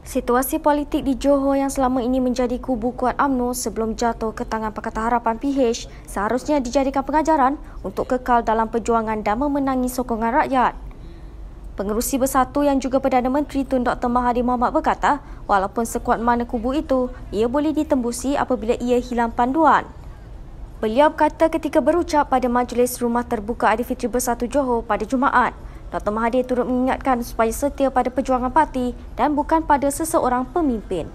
Situasi politik di Johor yang selama ini menjadi kubu kuat UMNO sebelum jatuh ke tangan Pakatan Harapan PH seharusnya dijadikan pengajaran untuk kekal dalam perjuangan dan memenangi sokongan rakyat. Pengerusi Bersatu yang juga Perdana Menteri Tun Dr. Mahathir Mohamad berkata, walaupun sekuat mana kubu itu, ia boleh ditembusi apabila ia hilang panduan. Beliau berkata ketika berucap pada Majlis Rumah Terbuka Adifitri Bersatu Johor pada Jumaat, Dr. Mahathir turut mengingatkan supaya setia pada perjuangan parti dan bukan pada seseorang pemimpin.